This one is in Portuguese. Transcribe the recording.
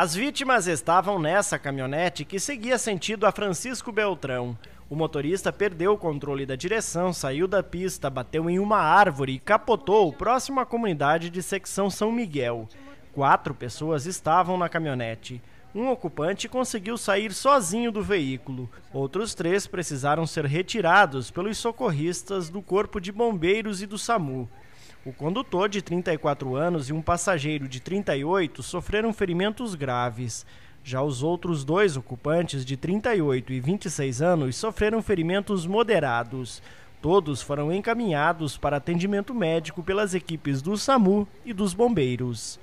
As vítimas estavam nessa caminhonete que seguia sentido a Francisco Beltrão. O motorista perdeu o controle da direção, saiu da pista, bateu em uma árvore e capotou próximo à comunidade de secção São Miguel. Quatro pessoas estavam na caminhonete. Um ocupante conseguiu sair sozinho do veículo. Outros três precisaram ser retirados pelos socorristas do Corpo de Bombeiros e do SAMU. O condutor, de 34 anos, e um passageiro, de 38, sofreram ferimentos graves. Já os outros dois ocupantes, de 38 e 26 anos, sofreram ferimentos moderados. Todos foram encaminhados para atendimento médico pelas equipes do SAMU e dos bombeiros.